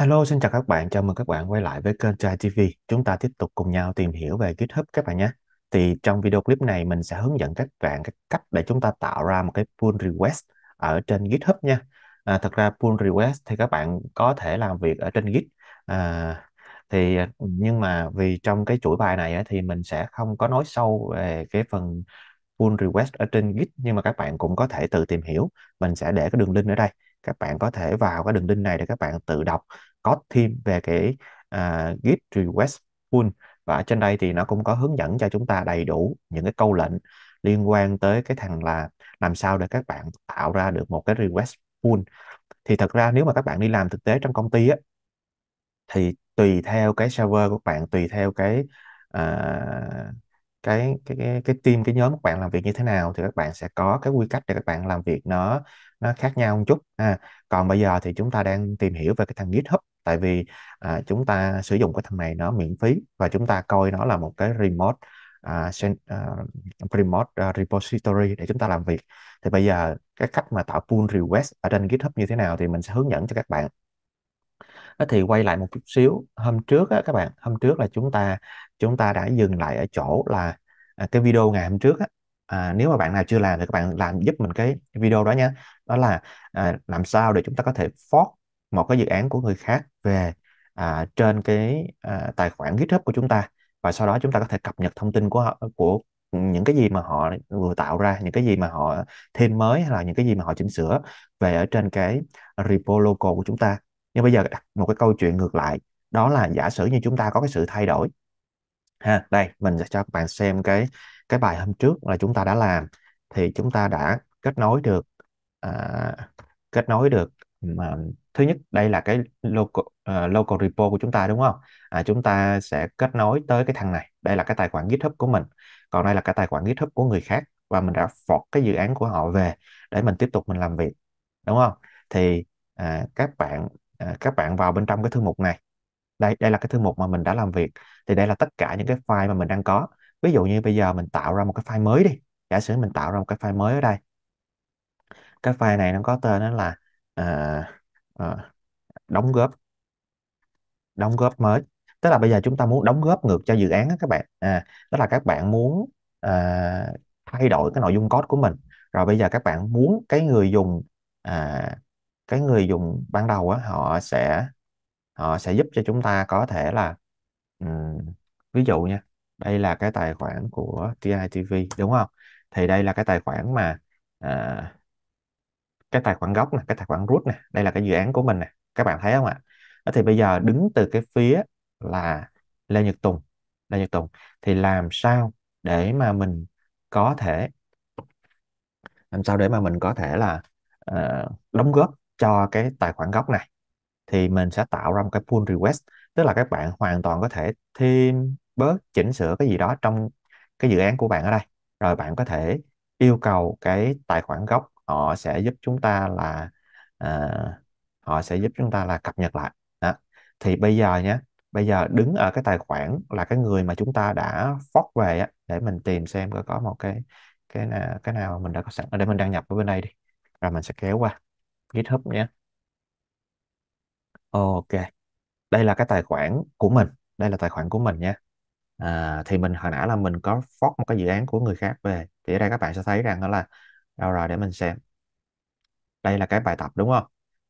Hello, xin chào các bạn. Chào mừng các bạn quay lại với kênh Trai TV. Chúng ta tiếp tục cùng nhau tìm hiểu về GitHub các bạn nhé. Thì trong video clip này mình sẽ hướng dẫn các bạn cái cách để chúng ta tạo ra một cái pull request ở trên GitHub nha. À, thật ra pull request thì các bạn có thể làm việc ở trên Git. À, thì à, nhưng mà vì trong cái chuỗi bài này thì mình sẽ không có nói sâu về cái phần pull request ở trên Git nhưng mà các bạn cũng có thể tự tìm hiểu. Mình sẽ để cái đường link ở đây các bạn có thể vào cái đường link này để các bạn tự đọc có thêm về cái uh, à, git request pull và ở trên đây thì nó cũng có hướng dẫn cho chúng ta đầy đủ những cái câu lệnh liên quan tới cái thằng là làm sao để các bạn tạo ra được một cái request pull thì thật ra nếu mà các bạn đi làm thực tế trong công ty á thì tùy theo cái server của bạn tùy theo cái uh, cái cái cái cái team cái nhóm các bạn làm việc như thế nào thì các bạn sẽ có cái quy cách để các bạn làm việc nó nó khác nhau một chút à, còn bây giờ thì chúng ta đang tìm hiểu về cái thằng GitHub tại vì à, chúng ta sử dụng cái thằng này nó miễn phí và chúng ta coi nó là một cái remote à, sen, à, remote à, repository để chúng ta làm việc thì bây giờ cái cách mà tạo pull request ở trên GitHub như thế nào thì mình sẽ hướng dẫn cho các bạn đó thì quay lại một chút xíu hôm trước á, các bạn hôm trước là chúng ta chúng ta đã dừng lại ở chỗ là à, cái video ngày hôm trước á, à, nếu mà bạn nào chưa làm thì các bạn làm giúp mình cái video đó nhé đó là à, làm sao để chúng ta có thể fork một cái dự án của người khác về à, trên cái à, tài khoản GitHub của chúng ta và sau đó chúng ta có thể cập nhật thông tin của họ, của những cái gì mà họ vừa tạo ra những cái gì mà họ thêm mới hay là những cái gì mà họ chỉnh sửa về ở trên cái repo local của chúng ta nhưng bây giờ đặt một cái câu chuyện ngược lại đó là giả sử như chúng ta có cái sự thay đổi ha đây mình sẽ cho các bạn xem cái cái bài hôm trước là chúng ta đã làm thì chúng ta đã kết nối được à, kết nối được mà thứ nhất đây là cái local uh, local repo của chúng ta đúng không à, chúng ta sẽ kết nối tới cái thằng này đây là cái tài khoản GitHub của mình còn đây là cái tài khoản GitHub của người khác và mình đã fork cái dự án của họ về để mình tiếp tục mình làm việc đúng không thì à, các bạn à, các bạn vào bên trong cái thư mục này đây đây là cái thư mục mà mình đã làm việc thì đây là tất cả những cái file mà mình đang có ví dụ như bây giờ mình tạo ra một cái file mới đi giả sử mình tạo ra một cái file mới ở đây cái file này nó có tên đó là À, à, đóng góp đóng góp mới tức là bây giờ chúng ta muốn đóng góp ngược cho dự án đó các bạn à, tức là các bạn muốn à, thay đổi cái nội dung code của mình rồi bây giờ các bạn muốn cái người dùng à, cái người dùng ban đầu á, họ sẽ họ sẽ giúp cho chúng ta có thể là um, ví dụ nha đây là cái tài khoản của TITV đúng không thì đây là cái tài khoản mà à, cái tài khoản gốc này cái tài khoản root này đây là cái dự án của mình này các bạn thấy không ạ thì bây giờ đứng từ cái phía là Lê Nhật Tùng Lê Nhật Tùng thì làm sao để mà mình có thể làm sao để mà mình có thể là uh, đóng góp cho cái tài khoản gốc này thì mình sẽ tạo ra một cái pull request tức là các bạn hoàn toàn có thể thêm bớt chỉnh sửa cái gì đó trong cái dự án của bạn ở đây rồi bạn có thể yêu cầu cái tài khoản gốc họ sẽ giúp chúng ta là à, họ sẽ giúp chúng ta là cập nhật lại đó. thì bây giờ nhé bây giờ đứng ở cái tài khoản là cái người mà chúng ta đã fork về á, để mình tìm xem có có một cái cái nào, cái nào mình đã có sẵn để mình đăng nhập ở bên đây đi rồi mình sẽ kéo qua GitHub nhé ok đây là cái tài khoản của mình đây là tài khoản của mình nhé à, thì mình hồi nãy là mình có fork một cái dự án của người khác về thì ở đây các bạn sẽ thấy rằng đó là đâu rồi để mình xem đây là cái bài tập đúng không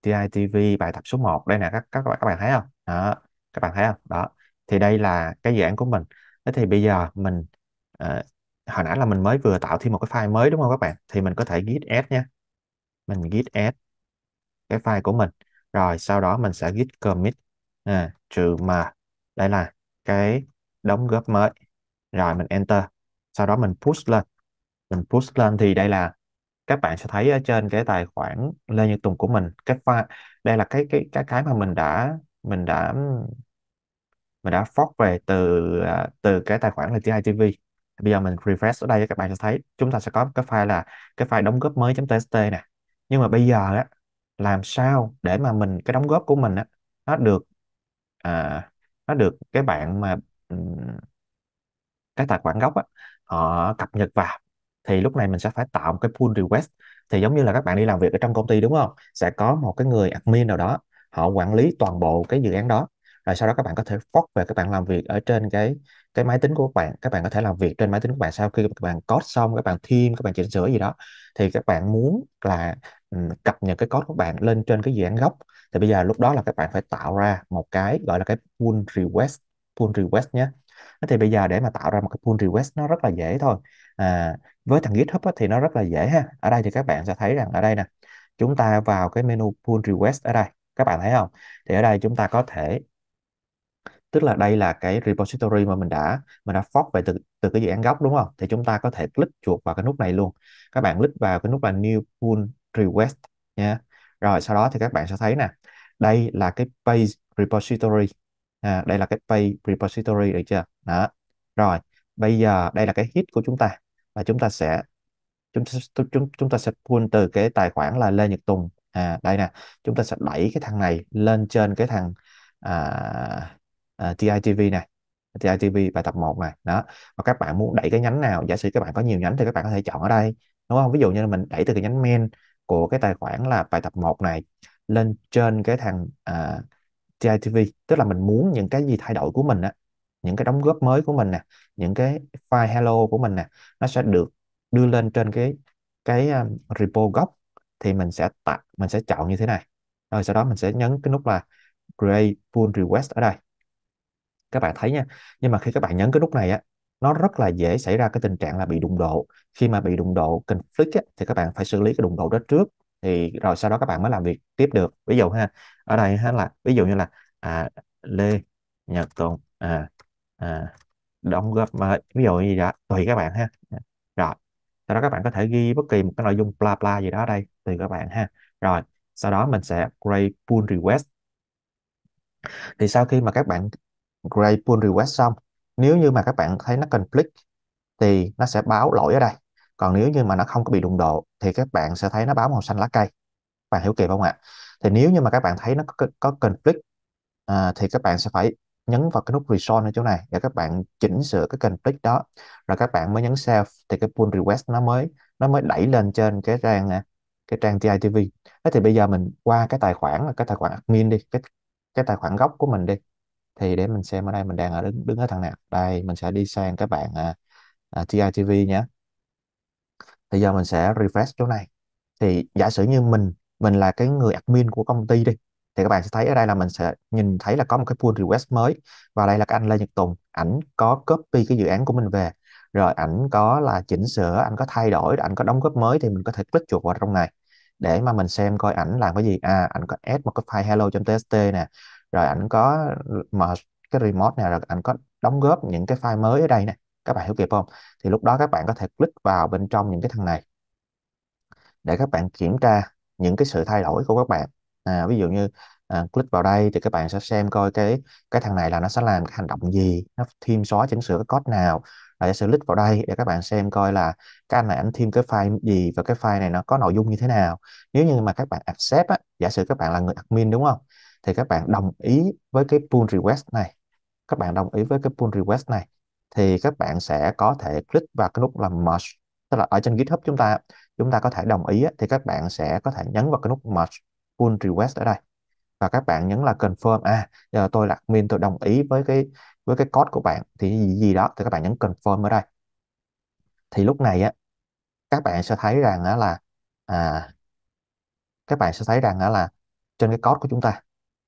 TITV bài tập số 1 đây nè các các bạn các bạn thấy không đó các bạn thấy không đó thì đây là cái dự án của mình thế thì bây giờ mình à, hồi nãy là mình mới vừa tạo thêm một cái file mới đúng không các bạn thì mình có thể git add nha mình git add cái file của mình rồi sau đó mình sẽ git commit à, trừ mà đây là cái đóng góp mới rồi mình enter sau đó mình push lên mình push lên thì đây là các bạn sẽ thấy ở trên cái tài khoản Lê Như Tùng của mình cái file đây là cái cái cái cái mà mình đã mình đã mình đã fork về từ à, từ cái tài khoản là TV. bây giờ mình refresh ở đây các bạn sẽ thấy chúng ta sẽ có cái file là cái file đóng góp mới .txt nè nhưng mà bây giờ á làm sao để mà mình cái đóng góp của mình á nó được à, nó được cái bạn mà cái tài khoản gốc á, họ ờ, cập nhật vào thì lúc này mình sẽ phải tạo một cái pull request thì giống như là các bạn đi làm việc ở trong công ty đúng không sẽ có một cái người admin nào đó họ quản lý toàn bộ cái dự án đó rồi sau đó các bạn có thể fork về các bạn làm việc ở trên cái cái máy tính của các bạn các bạn có thể làm việc trên máy tính của bạn sau khi các bạn code xong các bạn thêm các bạn chỉnh sửa gì đó thì các bạn muốn là ừ, cập nhật cái code của bạn lên trên cái dự án gốc thì bây giờ lúc đó là các bạn phải tạo ra một cái gọi là cái pull request pull request nhé thì bây giờ để mà tạo ra một cái pull request nó rất là dễ thôi à, với thằng GitHub thì nó rất là dễ ha ở đây thì các bạn sẽ thấy rằng ở đây nè chúng ta vào cái menu pull request ở đây các bạn thấy không thì ở đây chúng ta có thể tức là đây là cái repository mà mình đã mình đã fork về từ từ cái dự án gốc đúng không thì chúng ta có thể click chuột vào cái nút này luôn các bạn click vào cái nút là new pull request nha rồi sau đó thì các bạn sẽ thấy nè đây là cái base repository à, đây là cái pay repository được chưa đó rồi bây giờ đây là cái hit của chúng ta và chúng ta sẽ chúng chúng chúng ta sẽ pull từ cái tài khoản là Lê Nhật Tùng à đây nè chúng ta sẽ đẩy cái thằng này lên trên cái thằng à, à, TITV này TITV bài tập 1 này đó và các bạn muốn đẩy cái nhánh nào giả sử các bạn có nhiều nhánh thì các bạn có thể chọn ở đây đúng không ví dụ như là mình đẩy từ cái nhánh main của cái tài khoản là bài tập 1 này lên trên cái thằng à, creative tức là mình muốn những cái gì thay đổi của mình á những cái đóng góp mới của mình nè những cái file hello của mình nè nó sẽ được đưa lên trên cái cái um, à, repo gốc thì mình sẽ tạo mình sẽ chọn như thế này rồi sau đó mình sẽ nhấn cái nút là create pull request ở đây các bạn thấy nha nhưng mà khi các bạn nhấn cái nút này á nó rất là dễ xảy ra cái tình trạng là bị đụng độ khi mà bị đụng độ conflict á, thì các bạn phải xử lý cái đụng độ đó trước thì rồi sau đó các bạn mới làm việc tiếp được ví dụ ha ở đây ha là ví dụ như là à, Lê Nhật Tùng à, à, đóng góp mà ví dụ gì đó tùy các bạn ha rồi sau đó các bạn có thể ghi bất kỳ một cái nội dung bla bla gì đó đây tùy các bạn ha rồi sau đó mình sẽ create pull request thì sau khi mà các bạn create pull request xong nếu như mà các bạn thấy nó conflict thì nó sẽ báo lỗi ở đây còn nếu như mà nó không có bị đụng độ thì các bạn sẽ thấy nó báo màu xanh lá cây các bạn hiểu kịp không ạ thì nếu như mà các bạn thấy nó có, có conflict à, thì các bạn sẽ phải nhấn vào cái nút resolve ở chỗ này để các bạn chỉnh sửa cái conflict đó rồi các bạn mới nhấn save thì cái pull request nó mới nó mới đẩy lên trên cái trang à, cái trang TITV thế thì bây giờ mình qua cái tài khoản là cái tài khoản admin đi cái cái tài khoản gốc của mình đi thì để mình xem ở đây mình đang ở đứng, đứng ở thằng nào đây mình sẽ đi sang các bạn à, à TITV nhé thì giờ mình sẽ refresh chỗ này thì giả sử như mình mình là cái người admin của công ty đi thì các bạn sẽ thấy ở đây là mình sẽ nhìn thấy là có một cái pull request mới và đây là cái anh Lê Nhật Tùng ảnh có copy cái dự án của mình về rồi ảnh có là chỉnh sửa ảnh có thay đổi ảnh có đóng góp mới thì mình có thể click chuột vào trong này để mà mình xem coi ảnh làm cái gì à ảnh có add một cái file hello.txt trong nè rồi ảnh có mở cái remote nè rồi ảnh có đóng góp những cái file mới ở đây nè các bạn hiểu kịp không thì lúc đó các bạn có thể click vào bên trong những cái thằng này để các bạn kiểm tra những cái sự thay đổi của các bạn à, ví dụ như à, click vào đây thì các bạn sẽ xem coi cái cái thằng này là nó sẽ làm cái hành động gì nó thêm xóa chỉnh sửa cái code nào là sẽ click vào đây để các bạn xem coi là cái anh này anh thêm cái file gì và cái file này nó có nội dung như thế nào nếu như mà các bạn accept á, giả sử các bạn là người admin đúng không thì các bạn đồng ý với cái pull request này các bạn đồng ý với cái pull request này thì các bạn sẽ có thể click vào cái nút là merge tức là ở trên GitHub chúng ta chúng ta có thể đồng ý thì các bạn sẽ có thể nhấn vào cái nút merge pull request ở đây và các bạn nhấn là confirm à giờ tôi là admin tôi đồng ý với cái với cái code của bạn thì gì gì đó thì các bạn nhấn confirm ở đây thì lúc này á các bạn sẽ thấy rằng đó là à các bạn sẽ thấy rằng đó là trên cái code của chúng ta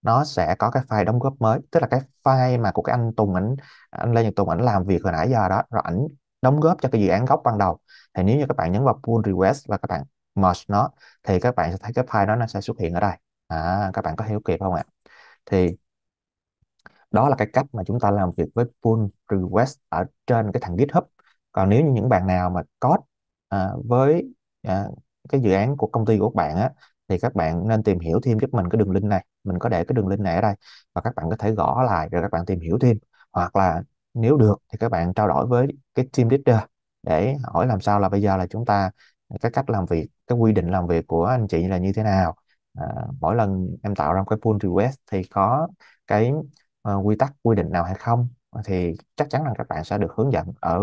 nó sẽ có cái file đóng góp mới tức là cái file mà của cái anh Tùng ảnh anh Lê Nhật Tùng ảnh làm việc hồi nãy giờ đó rồi ảnh đóng góp cho cái dự án gốc ban đầu thì nếu như các bạn nhấn vào pull request và các bạn merge nó thì các bạn sẽ thấy cái file đó nó sẽ xuất hiện ở đây à, các bạn có hiểu kịp không ạ thì đó là cái cách mà chúng ta làm việc với pull request ở trên cái thằng GitHub còn nếu như những bạn nào mà code à, với à, cái dự án của công ty của các bạn á thì các bạn nên tìm hiểu thêm giúp mình cái đường link này mình có để cái đường link này ở đây và các bạn có thể gõ lại rồi các bạn tìm hiểu thêm hoặc là nếu được thì các bạn trao đổi với cái team leader để hỏi làm sao là bây giờ là chúng ta cái cách làm việc cái quy định làm việc của anh chị là như thế nào à, mỗi lần em tạo ra một cái pull request thì có cái uh, quy tắc quy định nào hay không thì chắc chắn là các bạn sẽ được hướng dẫn ở,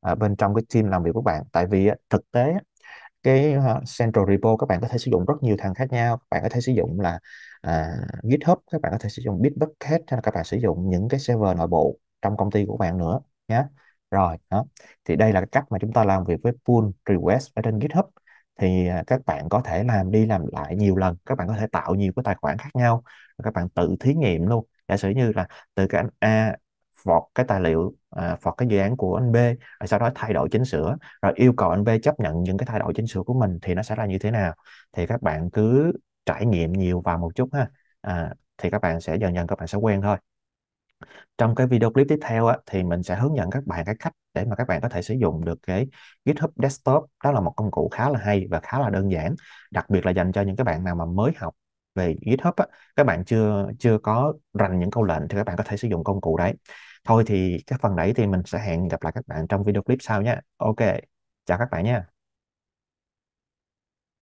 ở bên trong cái team làm việc của bạn tại vì thực tế cái ờ, Central Repo các bạn có thể sử dụng rất nhiều thằng khác nhau các bạn có thể sử dụng là à, GitHub các bạn có thể sử dụng Bitbucket hay là các bạn sử dụng những cái server nội bộ trong công ty của bạn nữa nhé rồi đó thì đây là cách mà chúng ta làm việc với pull request ở trên GitHub thì à, các bạn có thể làm đi làm lại nhiều lần các bạn có thể tạo nhiều cái tài khoản khác nhau các bạn tự thí nghiệm luôn giả sử như là từ cái anh A vọt cái tài liệu à, vọt cái dự án của anh B rồi sau đó thay đổi chỉnh sửa rồi yêu cầu anh B chấp nhận những cái thay đổi chỉnh sửa của mình thì nó sẽ là như thế nào thì các bạn cứ trải nghiệm nhiều vào một chút ha à, thì các bạn sẽ dần dần các bạn sẽ quen thôi trong cái video clip tiếp theo á, thì mình sẽ hướng dẫn các bạn cái cách để mà các bạn có thể sử dụng được cái GitHub Desktop đó là một công cụ khá là hay và khá là đơn giản đặc biệt là dành cho những các bạn nào mà mới học về GitHub á, các bạn chưa chưa có rành những câu lệnh thì các bạn có thể sử dụng công cụ đấy thôi thì cái phần đấy thì mình sẽ hẹn gặp lại các bạn trong video clip sau nhé ok chào các bạn nha